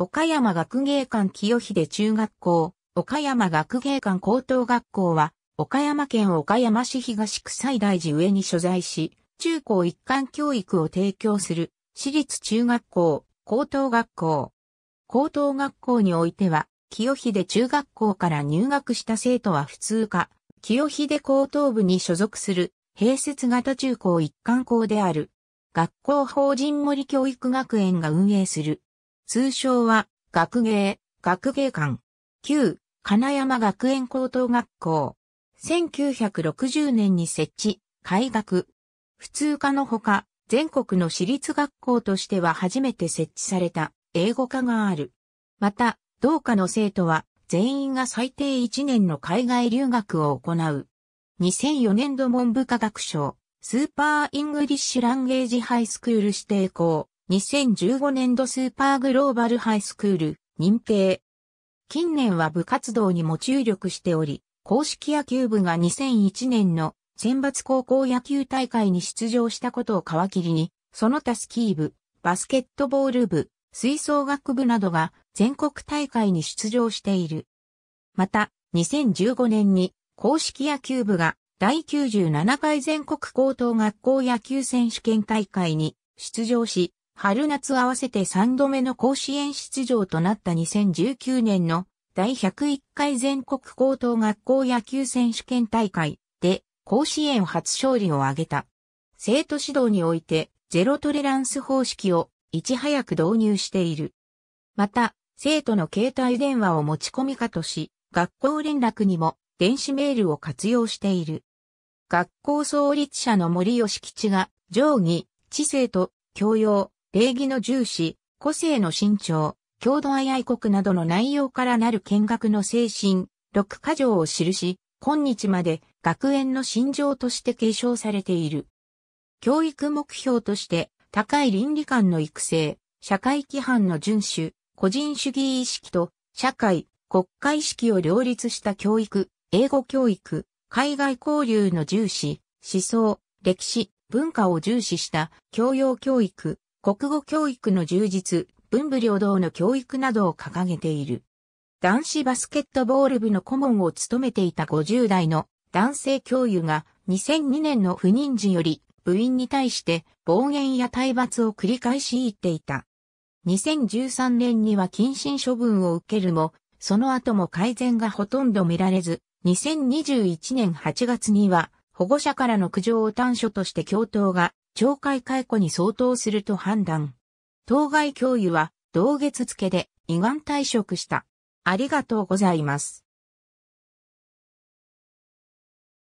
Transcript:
岡山学芸館清秀中学校、岡山学芸館高等学校は、岡山県岡山市東区西大寺上に所在し、中高一貫教育を提供する、私立中学校、高等学校。高等学校においては、清秀中学校から入学した生徒は普通科、清秀高等部に所属する、併設型中高一貫校である。学校法人森教育学園が運営する通称は、学芸、学芸館。旧、金山学園高等学校。1960年に設置、開学。普通科のほか、全国の私立学校としては初めて設置された英語科がある。また、同科の生徒は全員が最低1年の海外留学を行う。2004年度文部科学省スーパーイングリッシュランゲージハイスクール指定校2015年度スーパーグローバルハイスクール認定。近年は部活動にも注力しており、公式野球部が2001年の選抜高校野球大会に出場したことを皮切りに、その他スキー部、バスケットボール部、吹奏楽部などが全国大会に出場している。また、2015年に公式野球部が第97回全国高等学校野球選手権大会に出場し、春夏合わせて3度目の甲子園出場となった2019年の第101回全国高等学校野球選手権大会で甲子園初勝利を挙げた。生徒指導においてゼロトレランス方式をいち早く導入している。また、生徒の携帯電話を持ち込みかとし、学校連絡にも電子メールを活用している。学校創立者の森吉吉が、定義、知性と教養、礼儀の重視、個性の伸長、郷土愛愛国などの内容からなる見学の精神、六箇条を記し、今日まで学園の心情として継承されている。教育目標として高い倫理観の育成、社会規範の遵守、個人主義意識と社会、国家意識を両立した教育、英語教育、海外交流の重視、思想、歴史、文化を重視した教養教育、国語教育の充実、文武両道の教育などを掲げている。男子バスケットボール部の顧問を務めていた50代の男性教諭が2002年の不妊時より部員に対して暴言や体罰を繰り返し言っていた。2013年には謹慎処分を受けるも、その後も改善がほとんど見られず、2021年8月には保護者からの苦情を端緒として教頭が懲戒解雇に相当すると判断。当該教諭は同月付でがん退職した。ありがとうございます。